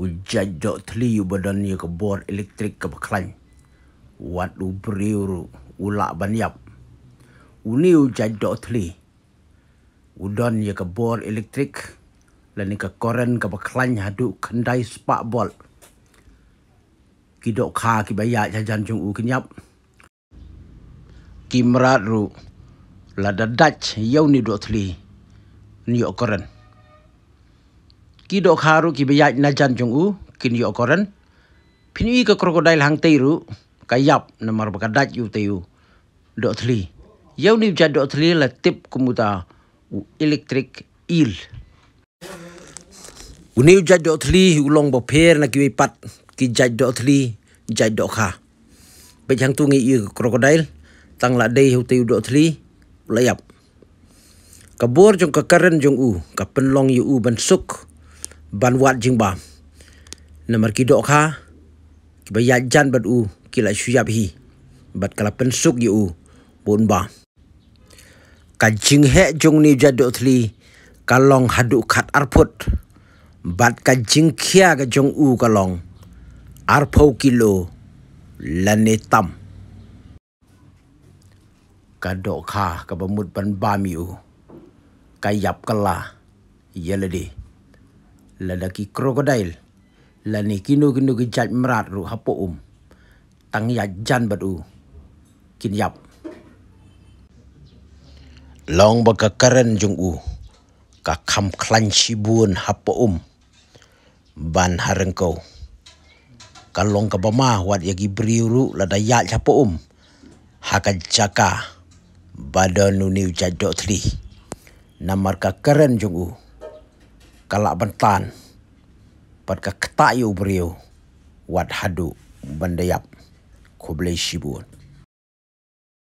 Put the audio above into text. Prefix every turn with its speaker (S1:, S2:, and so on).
S1: ujat dok teli, u badan ke bor elektrik ke peklan. Wat u beriur ulak banyap. Uni ujat dok teli, Udan ya ke bor elektrik. Lani ke koran ke peklan hadu kendai sepak bol. Kidok ka ki bayak jajan jung u kenyap. Kimrat ru. Lada dach yau ni dok teli Ni yuk Koran ki do kharu ki bayaj na jan jung u kin yo koran phin ka crocodile hang tei ru ka yap na mar ba dat yu tei u do thli yau ni jan do thli la tip kumuta u electric eel u ni jan do thli u long bo pher na ki wei pat ki jan do thli jan do kha be jang tu ngi i crocodile tang la dei hu tei u do thli la yap Kabur jong kekeren jong u, kapan long yu u bensuk, ban wat jing ba na mar ki dok ha ki ba yat jan bat u ki la shuyap hi bat kala pen suk yi u bon ba ka jing he jong ni jad dot li ka long hadu khat arput bat ka jing khia ka jong u ka long ar phau ki lo la ne tam ka dok ka ka ba mut ban ba mi u ka yap ka la ye le di Lelaki krokodil lani ni kinu kinu merat ru hapo um tang ya jan badu kin yap long baka karen jung u ka kam klan sibun hapo um ban hareng kau ka long ka bama wat yagi briuru la da ya hapo um hakan jaka badanu ni jajok tri namar ka karen jung u kalak bentan pada ketayu beriu wat hadu bendayap kubli shibun